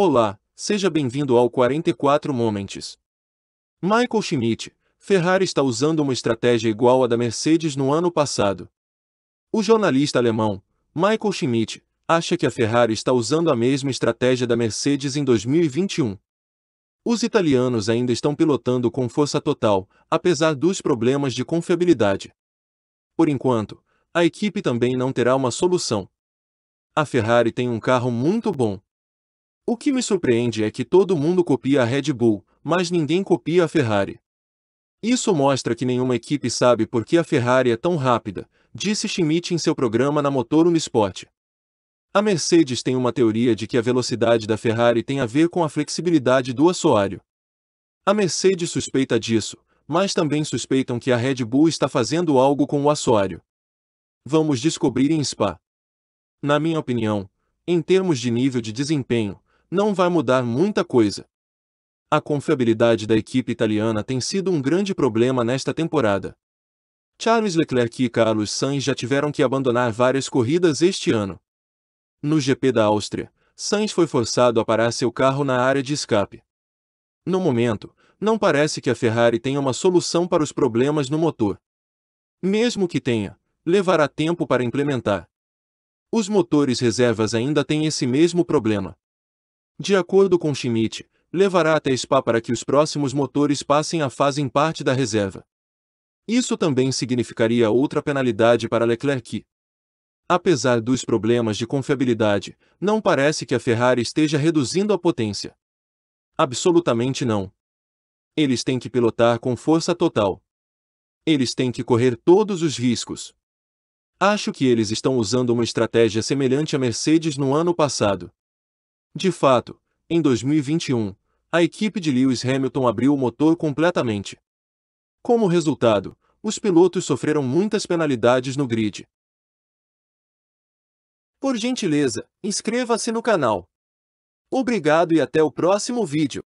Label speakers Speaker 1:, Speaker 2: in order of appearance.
Speaker 1: Olá, seja bem-vindo ao 44 Moments. Michael Schmidt, Ferrari está usando uma estratégia igual à da Mercedes no ano passado. O jornalista alemão, Michael Schmidt, acha que a Ferrari está usando a mesma estratégia da Mercedes em 2021. Os italianos ainda estão pilotando com força total, apesar dos problemas de confiabilidade. Por enquanto, a equipe também não terá uma solução. A Ferrari tem um carro muito bom, o que me surpreende é que todo mundo copia a Red Bull, mas ninguém copia a Ferrari. Isso mostra que nenhuma equipe sabe por que a Ferrari é tão rápida, disse Schmidt em seu programa na Motor Unisport. A Mercedes tem uma teoria de que a velocidade da Ferrari tem a ver com a flexibilidade do assoalho. A Mercedes suspeita disso, mas também suspeitam que a Red Bull está fazendo algo com o assoalho. Vamos descobrir em Spa. Na minha opinião, em termos de nível de desempenho, não vai mudar muita coisa. A confiabilidade da equipe italiana tem sido um grande problema nesta temporada. Charles Leclerc e Carlos Sainz já tiveram que abandonar várias corridas este ano. No GP da Áustria, Sainz foi forçado a parar seu carro na área de escape. No momento, não parece que a Ferrari tenha uma solução para os problemas no motor. Mesmo que tenha, levará tempo para implementar. Os motores reservas ainda têm esse mesmo problema. De acordo com Schmidt, levará até Spa para que os próximos motores passem a em parte da reserva. Isso também significaria outra penalidade para Leclerc. Apesar dos problemas de confiabilidade, não parece que a Ferrari esteja reduzindo a potência. Absolutamente não. Eles têm que pilotar com força total. Eles têm que correr todos os riscos. Acho que eles estão usando uma estratégia semelhante à Mercedes no ano passado. De fato, em 2021, a equipe de Lewis Hamilton abriu o motor completamente. Como resultado, os pilotos sofreram muitas penalidades no grid. Por gentileza, inscreva-se no canal. Obrigado e até o próximo vídeo.